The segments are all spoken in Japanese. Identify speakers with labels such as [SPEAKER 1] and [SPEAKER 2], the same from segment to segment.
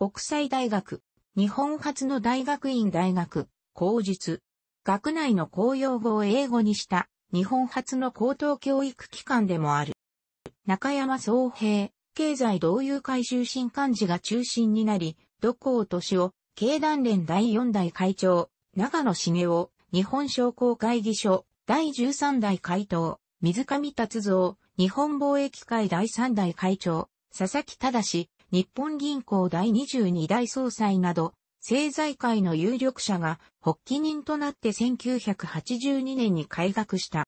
[SPEAKER 1] 国際大学、日本初の大学院大学、口述。学内の公用語を英語にした日本初の高等教育機関でもある。中山総平、経済同友会中心幹事が中心になり、土光敏夫、経団連第四代会長、長野茂雄、日本商工会議所、第十三代会頭、水上達蔵、日本貿易会第三代会長、佐々木正、日本銀行第22代総裁など、政財界の有力者が発起人となって1982年に改革した。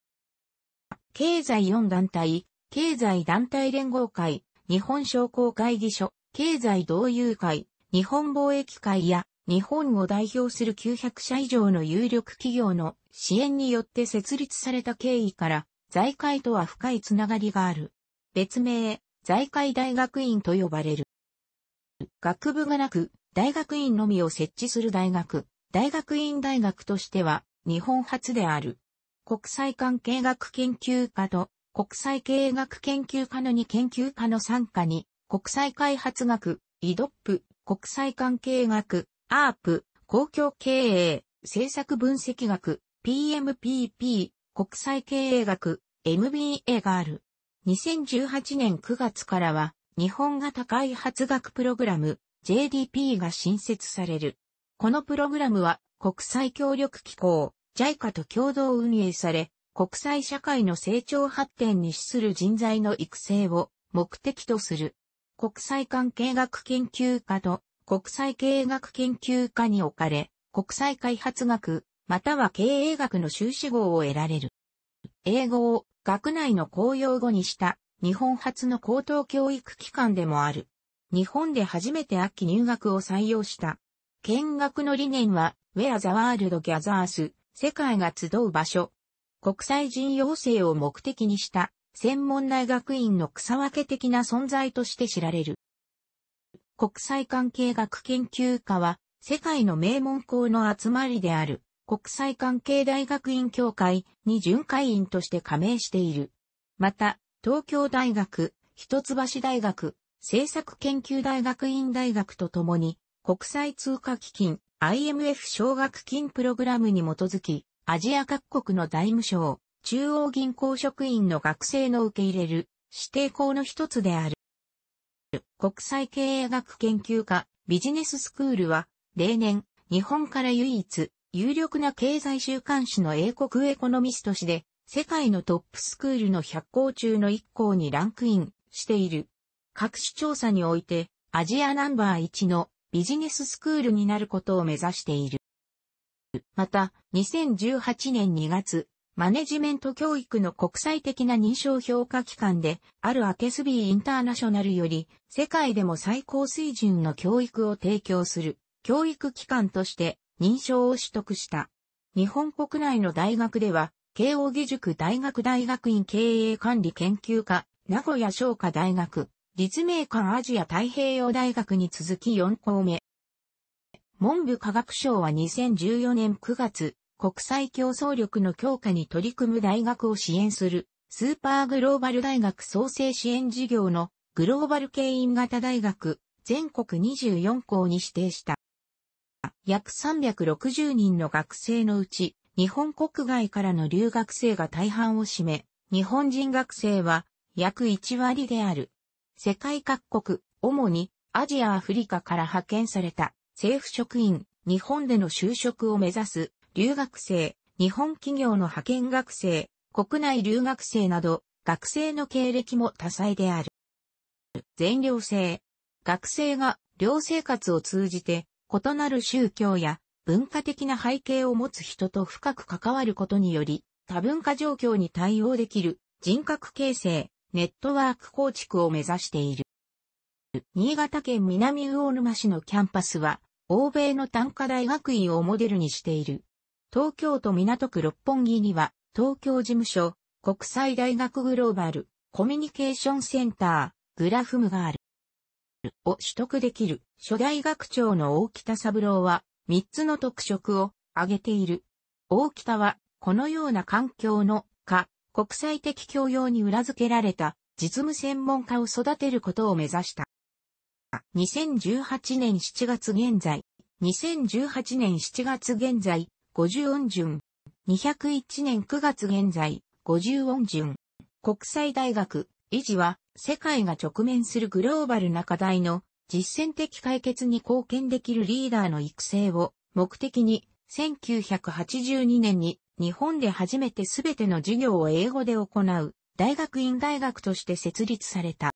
[SPEAKER 1] 経済4団体、経済団体連合会、日本商工会議所、経済同友会、日本貿易会や日本を代表する900社以上の有力企業の支援によって設立された経緯から、財界とは深いつながりがある。別名、財界大学院と呼ばれる。学部がなく、大学院のみを設置する大学、大学院大学としては、日本初である。国際関係学研究科と、国際経営学研究科の2研究科の参加に、国際開発学、イドップ、国際関係学、アープ、公共経営、政策分析学、PMPP、国際経営学、MBA がある。2018年9月からは、日本型開発学プログラム JDP が新設される。このプログラムは国際協力機構 JICA と共同運営され、国際社会の成長発展に資する人材の育成を目的とする。国際関係学研究科と国際経営学研究科に置かれ、国際開発学または経営学の修士号を得られる。英語を学内の公用語にした日本初の高等教育機関でもある。日本で初めて秋入学を採用した。見学の理念は Where the World Gathers 世界が集う場所。国際人養成を目的にした専門大学院の草分け的な存在として知られる。国際関係学研究科は世界の名門校の集まりである。国際関係大学院協会に巡回員として加盟している。また、東京大学、一橋大学、政策研究大学院大学とともに、国際通貨基金 IMF 奨学金プログラムに基づき、アジア各国の財務省、中央銀行職員の学生の受け入れる指定校の一つである。国際経営学研究科ビジネススクールは、例年、日本から唯一、有力な経済週刊誌の英国エコノミスト誌で、世界のトップスクールの100校中の1校にランクインしている。各種調査において、アジアナンバー1のビジネススクールになることを目指している。また、2018年2月、マネジメント教育の国際的な認証評価機関で、あるアケスビーインターナショナルより、世界でも最高水準の教育を提供する、教育機関として、認証を取得した。日本国内の大学では、慶應義塾大学大学院経営管理研究科、名古屋商科大学、立命館アジア太平洋大学に続き4校目。文部科学省は2014年9月、国際競争力の強化に取り組む大学を支援する、スーパーグローバル大学創生支援事業のグローバル経営型大学、全国24校に指定した。約360人の学生のうち、日本国外からの留学生が大半を占め、日本人学生は約1割である。世界各国、主にアジア・アフリカから派遣された政府職員、日本での就職を目指す留学生、日本企業の派遣学生、国内留学生など学生の経歴も多彩である。全寮制。学生が寮生活を通じて異なる宗教や文化的な背景を持つ人と深く関わることにより、多文化状況に対応できる人格形成、ネットワーク構築を目指している。新潟県南魚沼市のキャンパスは、欧米の短科大学院をモデルにしている。東京都港区六本木には、東京事務所、国際大学グローバル、コミュニケーションセンター、グラフムがある。を取得できる初代学長の大北三郎は三つの特色を挙げている。大北はこのような環境のか国際的教養に裏付けられた実務専門家を育てることを目指した。2018年7月現在、2018年7月現在、50音順。201年9月現在、50音順。国際大学、維持は、世界が直面するグローバルな課題の実践的解決に貢献できるリーダーの育成を目的に1982年に日本で初めてすべての授業を英語で行う大学院大学として設立された。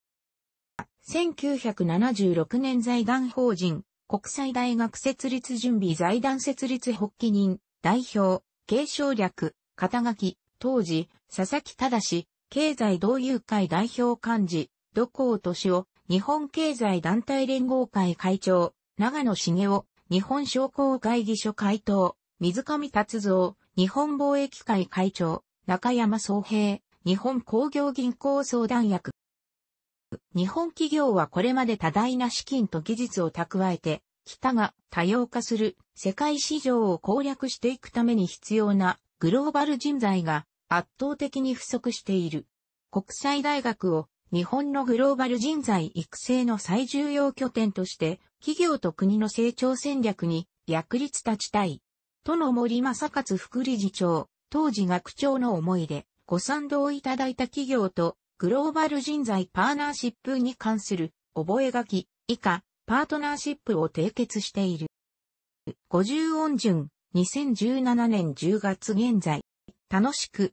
[SPEAKER 1] 1976年財団法人国際大学設立準備財団設立発起人代表継承略肩書き当時佐々木正経済同友会代表幹事、土光敏夫、日本経済団体連合会会長、長野茂雄、日本商工会議所会頭、水上達造、日本貿易会会長、中山総平、日本工業銀行相談役。日本企業はこれまで多大な資金と技術を蓄えて、北が多様化する世界市場を攻略していくために必要なグローバル人材が圧倒的に不足している。国際大学を日本のグローバル人材育成の最重要拠点として、企業と国の成長戦略に役立ち立ちたい。との森正勝副理事長、当時学長の思いで、ご賛同いただいた企業とグローバル人材パートナーシップに関する覚書以下パートナーシップを締結している。50音順2017年10月現在楽しく